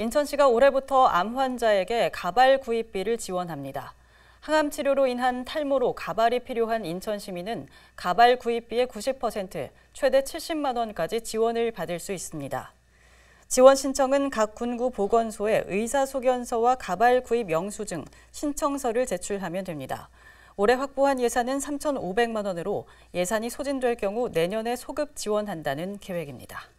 인천시가 올해부터 암 환자에게 가발 구입비를 지원합니다. 항암 치료로 인한 탈모로 가발이 필요한 인천 시민은 가발 구입비의 90%, 최대 70만 원까지 지원을 받을 수 있습니다. 지원 신청은 각 군구 보건소에 의사소견서와 가발 구입 영수증, 신청서를 제출하면 됩니다. 올해 확보한 예산은 3,500만 원으로 예산이 소진될 경우 내년에 소급 지원한다는 계획입니다.